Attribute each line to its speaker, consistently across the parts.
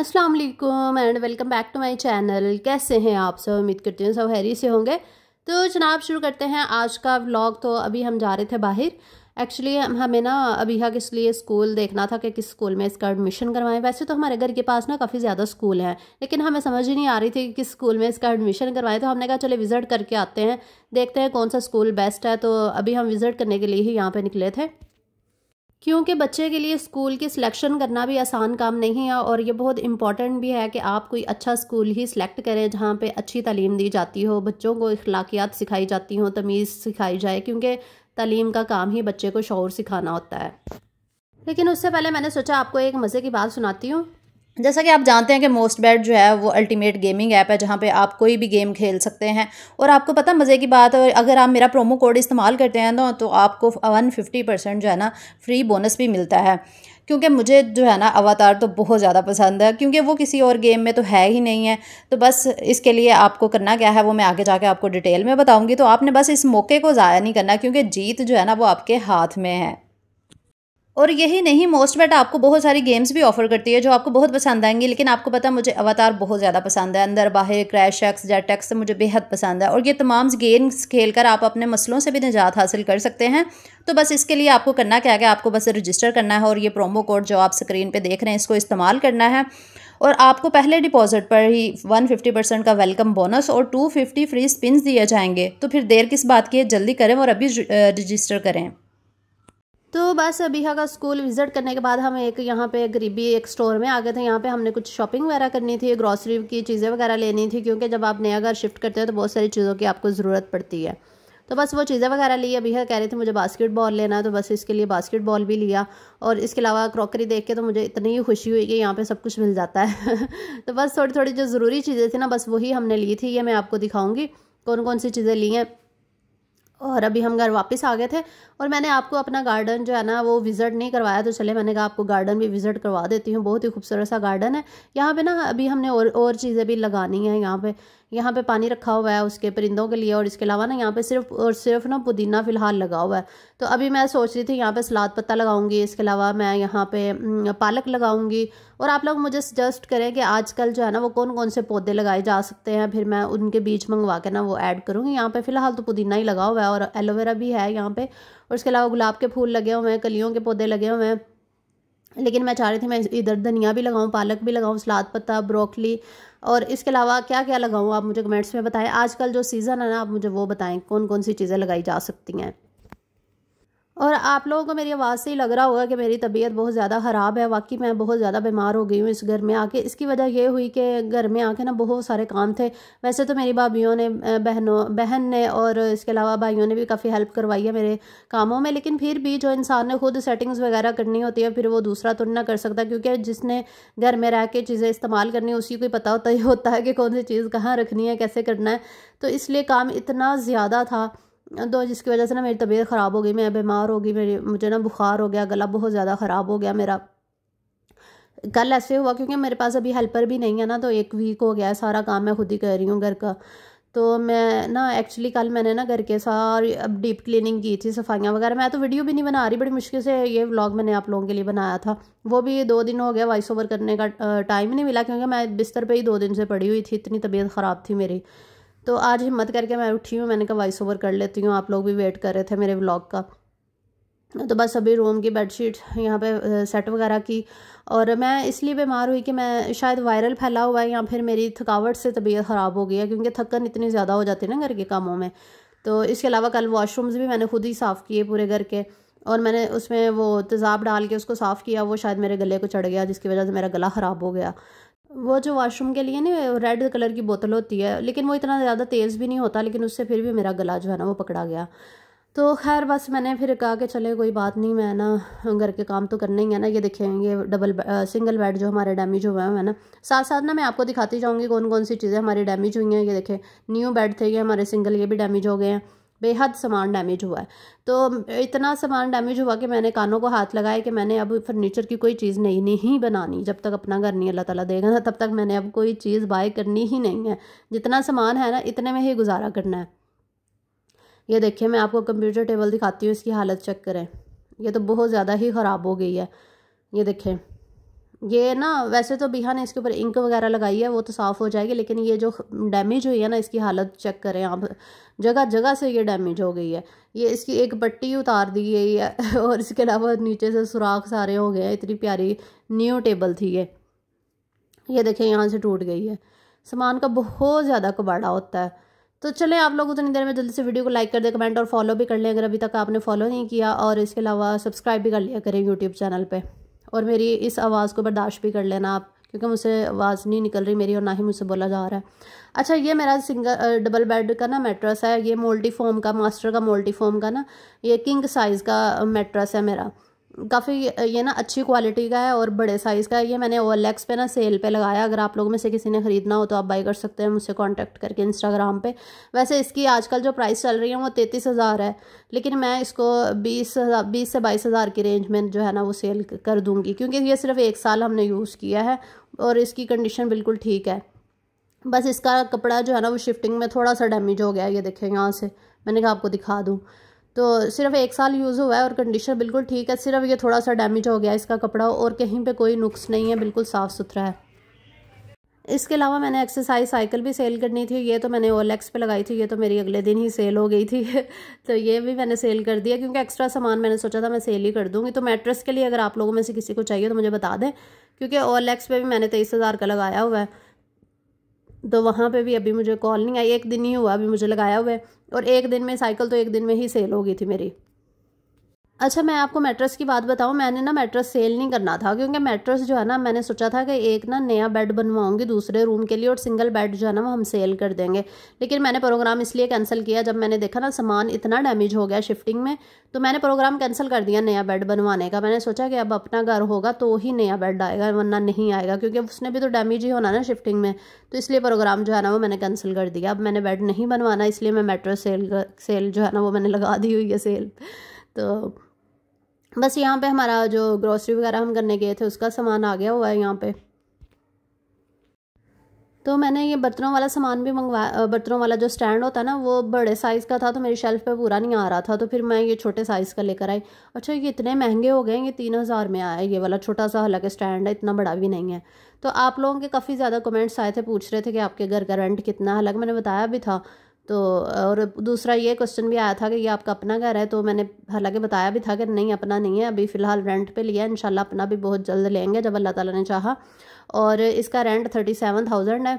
Speaker 1: अस्सलाम वालेकुम and welcome back to my channel कैसे हैं आप सब उम्मीद करती हूँ सब हैरी से होंगे तो जनाब शुरू करते हैं आज का व्लॉग तो अभी हम जा रहे थे बाहर एक्चुअली हमें ना अबीहा के लिए स्कूल देखना था कि किस स्कूल में इसका एडमिशन करवाएं वैसे तो हमारे घर के पास ना काफ़ी ज़्यादा स्कूल हैं लेकिन हमें समझ ही नहीं आ रही थी कि किस स्कूल में इसका एडमिशन करवाएं तो हमने कहा चले विज़िट करके आते हैं देखते हैं कौन सा स्कूल बेस्ट है तो अभी हम विज़िट करने के लिए ही यहाँ पर निकले थे क्योंकि बच्चे के लिए स्कूल की सिलेक्शन करना भी आसान काम नहीं है और ये बहुत इम्पॉर्टेंट भी है कि आप कोई अच्छा स्कूल ही सिलेक्ट करें जहाँ पे अच्छी तालीम दी जाती हो बच्चों को अखलाकियात सिखाई जाती हो तमीज़ सिखाई जाए क्योंकि तालीम का काम ही बच्चे को शौर सिखाना होता है लेकिन उससे पहले मैंने सोचा आपको एक मज़े की बात सुनाती हूँ जैसा कि आप जानते हैं कि मोस्ट बैट जो है वो अल्टीमेट गेमिंग ऐप है जहाँ पे आप कोई भी गेम खेल सकते हैं और आपको पता मज़े की बात है अगर आप मेरा प्रोमो कोड इस्तेमाल करते हैं ना तो आपको वन फिफ्टी परसेंट जो है ना फ्री बोनस भी मिलता है क्योंकि मुझे जो है ना अवतार तो बहुत ज़्यादा पसंद है क्योंकि वो किसी और गेम में तो है ही नहीं है तो बस इसके लिए आपको करना क्या है वो मैं आगे जाके आपको डिटेल में बताऊँगी तो आपने बस इस मौके को ज़ाया नहीं करना क्योंकि जीत जो है ना वो आपके हाथ में है और यही नहीं मोस्ट बेटा आपको बहुत सारी गेम्स भी ऑफर करती है जो आपको बहुत पसंद आएंगी लेकिन आपको पता मुझे अवतार बहुत ज़्यादा पसंद है अंदर बाहर क्रैश एक्स जेट एक्स मुझे बेहद पसंद है और ये तमाम गेम्स खेल कर आप अपने मसलों से भी निजात हासिल कर सकते हैं तो बस इसके लिए आपको करना क्या क्या आपको बस रजिस्टर करना है और ये प्रोमो कोड जो आप स्क्रीन पर देख रहे हैं इसको इस्तेमाल करना है और आपको पहले डिपॉजिट पर ही 150 परसेंट का वेलकम बोनस और 250 फ्री स्पिन दिए जाएंगे तो फिर देर किस बात की है जल्दी करें और अभी रजिस्टर करें तो बस बिहा का स्कूल विज़िट करने के बाद हम एक यहाँ पे गरीबी एक स्टोर में आ गए थे यहाँ पे हमने कुछ शॉपिंग वगैरह करनी थी ग्रॉसरी की चीज़ें वगैरह लेनी थी क्योंकि जब आप नया घर शिफ्ट करते हो तो बहुत सारी चीज़ों की आपको ज़रूरत पड़ती है तो बस वो चीज़ें वगैरह ली अभी कह रहे थे मुझे बास्केट बॉल लेना है तो बस इसके लिए बास्केट बॉल भी लिया और इसके अलावा क्रॉकरी देख के तो मुझे इतनी ही खुशी हुई कि यहाँ पे सब कुछ मिल जाता है तो बस थोड़ी थोड़ी जो ज़रूरी चीज़ें थी ना बस वही हमने ली थी ये मैं आपको दिखाऊंगी कौन कौन सी चीज़ें ली हैं और अभी हम घर वापस आ गए थे और मैंने आपको अपना गार्डन जो है ना वो विज़िट नहीं करवाया तो चले मैंने कहा आपको गार्डन भी विज़िट करवा देती हूँ बहुत ही खूबसूरत सा गार्डन है यहाँ पे ना अभी हमने और और चीज़ें भी लगानी हैं यहाँ पे यहाँ पे पानी रखा हुआ है उसके परिंदों के लिए और इसके अलावा ना यहाँ पे सिर्फ और सिर्फ ना पुदीना फ़िलहाल लगा हुआ है तो अभी मैं सोच रही थी यहाँ पे सलाद पत्ता लगाऊंगी इसके अलावा मैं यहाँ पे पालक लगाऊंगी और आप लोग मुझे सजेस्ट करें कि आजकल जो है ना वो कौन कौन से पौधे लगाए जा सकते हैं फिर मैं उनके बीज मंगवा के ना वो ऐड करूँगी यहाँ पे फ़िलहाल तो पुदीना ही लगा हुआ है और एलोवेरा भी है यहाँ पे और इसके अलावा गुलाब के फूल लगे हुए हैं कलियों के पौधे लगे हुए हैं लेकिन मैं चाह रही थी मैं इधर धनिया भी लगाऊँ पालक भी लगाऊँ सलाद पत्ता ब्रोकली और इसके अलावा क्या क्या लगाऊँ आप मुझे कमेंट्स में बताएं आजकल जो सीज़न है ना आप मुझे वो बताएं कौन कौन सी चीज़ें लगाई जा सकती हैं और आप लोगों को मेरी आवाज़ से ही लग रहा होगा कि मेरी तबीयत बहुत ज़्यादा ख़राब है वाकई मैं बहुत ज़्यादा बीमार हो गई हूँ इस घर में आके इसकी वजह यह हुई कि घर में आके ना बहुत सारे काम थे वैसे तो मेरी भाभीियों ने बहनों बहन ने और इसके अलावा भाइयों ने भी काफ़ी हेल्प करवाई है मेरे कामों में लेकिन फिर भी जो इंसान ने खुद सेटिंग्स वगैरह करनी होती है फिर वो दूसरा तो ना कर सकता क्योंकि जिसने घर में रह के चीज़ें इस्तेमाल करनी उसी को ही पता होता ही होता है कि कौन सी चीज़ कहाँ रखनी है कैसे करना है तो इसलिए काम इतना ज़्यादा था तो जिसकी वजह से ना मेरी तबीयत ख़राब हो गई मैं बीमार हो गई मेरी मुझे ना बुखार हो गया गला बहुत ज़्यादा ख़राब हो गया मेरा कल ऐसे हुआ क्योंकि मेरे पास अभी हेल्पर भी नहीं है ना तो एक वीक हो गया है सारा काम मैं खुद ही कर रही हूँ घर का तो मैं ना एक्चुअली कल मैंने ना घर के सारी अब डीप क्लीनिंग की थी सफाइयाँ वगैरह मैं तो वीडियो भी नहीं बना रही बड़ी मुश्किल से ये व्लॉग मैंने आप लोगों के लिए बनाया था वो भी दो दिन हो गया वॉइस ओवर करने का टाइम नहीं मिला क्योंकि मैं बिस्तर पे ही दो दिन से पड़ी हुई थी इतनी तबीयत ख़राब थी मेरी तो आज हिम्मत करके मैं उठी हूँ मैंने कहा वॉइस ओवर कर लेती हूँ आप लोग भी वेट कर रहे थे मेरे व्लॉग का तो बस अभी रूम की बेडशीट यहाँ पे सेट वगैरह की और मैं इसलिए बीमार हुई कि मैं शायद वायरल फैला हुआ है या फिर मेरी थकावट से तबीयत ख़राब हो गई है क्योंकि थकन इतनी ज़्यादा हो जाती है ना घर के कामों में तो इसके अलावा कल वॉशरूम्स भी मैंने खुद ही साफ़ किए पूरे घर के और मैंने उसमें वो तेज़ाब डाल के उसको साफ़ किया वो शायद मेरे गले को चढ़ गया जिसकी वजह से मेरा गला ख़राब हो गया वो जो वॉशरूम के लिए ना रेड कलर की बोतल होती है लेकिन वो इतना ज़्यादा तेज़ भी नहीं होता लेकिन उससे फिर भी मेरा गला जो है ना वो पकड़ा गया तो खैर बस मैंने फिर कहा कि चले कोई बात नहीं मैं ना घर के काम तो करने ही है ना ये देखेंगे डबल सिंगल बेड जो हमारे डैमेज हुए हैं ना साथ साथ ना मैं आपको दिखाती जाऊँगी कौन कौन सी चीज़ें हमारी डैमेज हुई हैं ये देखें न्यू बेड थे ये हमारे सिंगल ये भी डैमेज हो गए हैं बेहद सामान डैमेज हुआ है तो इतना सामान डैमेज हुआ कि मैंने कानों को हाथ लगाया कि मैंने अब फर्नीचर की कोई चीज़ नहीं नहीं बनानी जब तक अपना घर नहीं अल्लाह ताला देगा ना तब तक मैंने अब कोई चीज़ बाय करनी ही नहीं है जितना सामान है ना इतने में ही गुजारा करना है ये देखिए मैं आपको कंप्यूटर टेबल दिखाती हूँ इसकी हालत चेक करें ये तो बहुत ज़्यादा ही ख़राब हो गई है ये देखें ये ना वैसे तो बिहा ने इसके ऊपर इंक वगैरह लगाई है वो तो साफ़ हो जाएगी लेकिन ये जो डैमेज हुई है ना इसकी हालत चेक करें आप जगह जगह से ये डैमेज हो गई है ये इसकी एक पट्टी उतार दी गई है और इसके अलावा नीचे से सुराख सारे हो गए हैं इतनी प्यारी न्यू टेबल थी ये ये देखें यहाँ से टूट गई है सामान का बहुत ज़्यादा कबाड़ा होता है तो चले आप लोग उतनी देर में जल्दी से वीडियो को लाइक कर दें कमेंट और फॉलो भी कर लें अगर अभी तक आपने फॉलो नहीं किया और इसके अलावा सब्सक्राइब भी कर लिया करें यूट्यूब चैनल पर और मेरी इस आवाज़ को बर्दाश्त भी कर लेना आप क्योंकि मुझसे आवाज़ नहीं निकल रही मेरी और ना ही मुझसे बोला जा रहा है अच्छा ये मेरा सिंगल डबल बेड का ना मेट्रस है ये मोल्टी फॉर्म का मास्टर का मोल्टी फॉर्म का ना ये किंग साइज़ का मेट्रस है मेरा काफ़ी ये ना अच्छी क्वालिटी का है और बड़े साइज़ का है ये मैंने ओलेक्स पे ना सेल पे लगाया अगर आप लोगों में से किसी ने ख़रीदना हो तो आप बाई कर सकते हैं मुझसे कांटेक्ट करके इंस्टाग्राम पे वैसे इसकी आजकल जो प्राइस चल रही है वो तैंतीस हज़ार है लेकिन मैं इसको बीस हज़ार बीस से बाईस हज़ार की रेंज में जो है ना वो सेल कर दूँगी क्योंकि ये सिर्फ एक साल हमने यूज़ किया है और इसकी कंडीशन बिल्कुल ठीक है बस इसका कपड़ा जो है ना वो शिफ्टिंग में थोड़ा सा डैमेज हो गया ये देखें यहाँ से मैंने कहा आपको दिखा दूँ तो सिर्फ एक साल यूज़ हुआ है और कंडीशन बिल्कुल ठीक है सिर्फ ये थोड़ा सा डैमेज हो गया इसका कपड़ा और कहीं पे कोई नुक्स नहीं है बिल्कुल साफ़ सुथरा है इसके अलावा मैंने एक्सरसाइज साइकिल भी सेल करनी थी ये तो मैंने ओलेक्स पे लगाई थी ये तो मेरी अगले दिन ही सेल हो गई थी तो ये भी मैंने सेल कर दिया क्योंकि एक्स्ट्रा सामान मैंने सोचा था मैं सेल ही कर दूँगी तो मैट्रेस के लिए अगर आप लोगों में से किसी को चाहिए तो मुझे बता दें क्योंकि ओलेक्स पर भी मैंने तेईस हज़ार का लगाया हुआ है तो वहाँ पे भी अभी मुझे कॉल नहीं आई एक दिन ही हुआ अभी मुझे लगाया हुआ है और एक दिन में साइकिल तो एक दिन में ही सेल हो गई थी मेरी अच्छा मैं आपको मेट्रस की बात बताऊँ मैंने ना मेट्रस सेल नहीं करना था क्योंकि मेट्रस जो है ना मैंने सोचा था कि एक ना नया बेड बनवाऊंगी दूसरे रूम के लिए और सिंगल बेड जो है ना वो हम सेल कर देंगे लेकिन मैंने प्रोग्राम इसलिए कैंसिल किया जब मैंने देखा ना सामान इतना डैमेज हो गया शिफ्टिंग में तो मैंने प्रोग्राम कैंसिल कर दिया नया बेड बनवाने का मैंने सोचा कि अब अपना घर होगा तो ही नया बेड आएगा वरना नहीं आएगा क्योंकि उसने भी तो डैमेज ही होना ना शिफ्टिंग में तो इसलिए प्रोग्राम जो है ना वो मैंने कैंसिल कर दिया अब मैंने बेड नहीं बनवाना इसलिए मैं मेट्रो सेल सेल जो है ना वो मैंने लगा दी हुई है सेल तो बस यहाँ पे हमारा जो ग्रोसरी वगैरह हम करने गए थे उसका सामान आ गया हुआ है यहाँ पे तो मैंने ये बर्तनों वाला सामान भी मंगवाया बर्तनों वाला जो स्टैंड होता है ना वो बड़े साइज़ का था तो मेरी शेल्फ़ पे पूरा नहीं आ रहा था तो फिर मैं ये छोटे साइज़ का लेकर आई अच्छा ये इतने महंगे हो गए ये तीन हज़ार में आया ये वाला छोटा सा हालांकि स्टैंड है इतना बड़ा भी नहीं है तो आप लोगों के काफ़ी ज़्यादा कमेंट्स आए थे पूछ रहे थे कि आपके घर का रेंट कितना है हालांकि मैंने बताया भी था तो और दूसरा ये क्वेश्चन भी आया था कि ये आपका अपना घर है तो मैंने हालांकि बताया भी था कि नहीं अपना नहीं है अभी फ़िलहाल रेंट पे लिया है इनशाला अपना भी बहुत जल्द लेंगे जब अल्लाह ताला ने चाहा और इसका रेंट थर्टी सेवन थाउजेंड है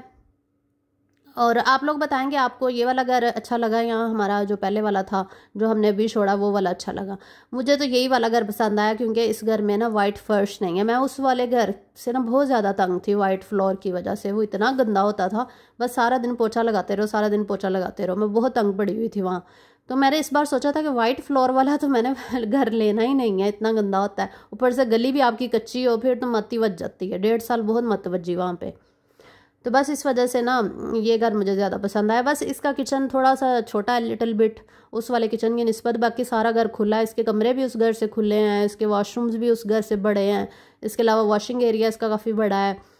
Speaker 1: और आप लोग बताएंगे आपको ये वाला घर अच्छा लगा या हमारा जो पहले वाला था जो हमने अभी छोड़ा वो वाला अच्छा लगा मुझे तो यही वाला घर पसंद आया क्योंकि इस घर में ना वाइट फर्श नहीं है मैं उस वाले घर से ना बहुत ज़्यादा तंग थी वाइट फ्लोर की वजह से वो इतना गंदा होता था बस सारा दिन पोछा लगाते रहो सारा दिन पोछा लगाते रहो मैं बहुत तंग पड़ी हुई थी वहाँ तो मैंने इस बार सोचा था कि वाइट फ्लोर वाला तो मैंने घर लेना ही नहीं है इतना गंदा होता है ऊपर से गली भी आपकी कच्ची हो फिर तो मत ही बच जाती है डेढ़ साल बहुत मत बजी वहाँ पर तो बस इस वजह से ना ये घर मुझे ज़्यादा पसंद आया बस इसका किचन थोड़ा सा छोटा है लिटिल बिट उस वाले किचन की नस्बत बाकी सारा घर खुला है इसके कमरे भी उस घर से खुले हैं इसके वॉशरूम्स भी उस घर से बड़े हैं इसके अलावा वॉशिंग एरिया इसका काफ़ी बड़ा है